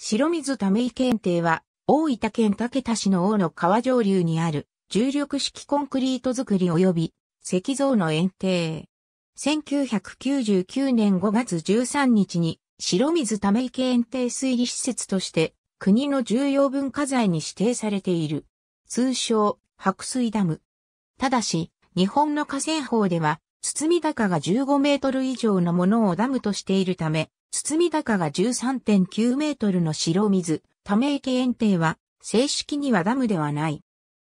白水ため池園庭は、大分県竹田市の大野川上流にある、重力式コンクリート造り及び、石像の園庭。1999年5月13日に、白水ため池園庭水利施設として、国の重要文化財に指定されている。通称、白水ダム。ただし、日本の河川法では、堤高が15メートル以上のものをダムとしているため、堤高が13.9メートルの白水、ため池園庭は、正式にはダムではない。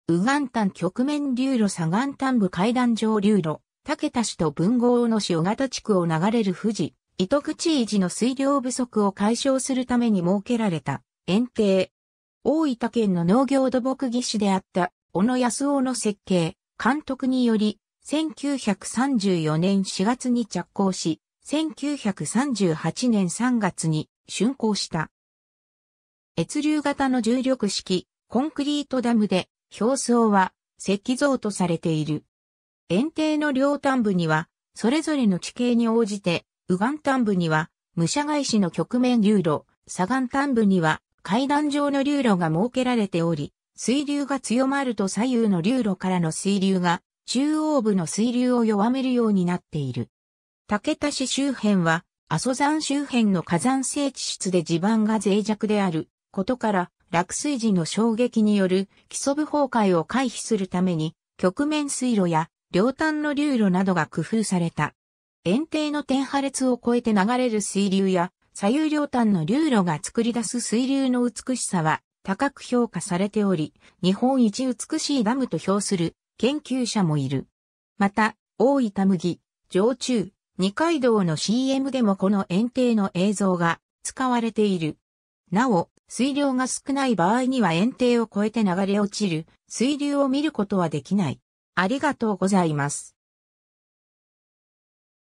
右岸端局面流路左岸端部階段上流路、竹田市と文豪の塩市型地区を流れる富士、糸口維持の水量不足を解消するために設けられた、園庭。大分県の農業土木技師であった、小野康夫の設計、監督により、1934年4月に着工し、1938年3月に竣工した。越流型の重力式コンクリートダムで表層は石像とされている。園庭の両端部には、それぞれの地形に応じて、右岸端部には、武者返しの局面流路、左岸端部には、階段状の流路が設けられており、水流が強まると左右の流路からの水流が、中央部の水流を弱めるようになっている。竹田市周辺は、阿蘇山周辺の火山性地質で地盤が脆弱であることから、落水時の衝撃による基礎部崩壊を回避するために、局面水路や両端の流路などが工夫された。円庭の天破裂を越えて流れる水流や、左右両端の流路が作り出す水流の美しさは高く評価されており、日本一美しいダムと評する研究者もいる。また、大分麦、上中、二階堂の CM でもこの園庭の映像が使われている。なお、水量が少ない場合には園庭を越えて流れ落ちる水流を見ることはできない。ありがとうございます。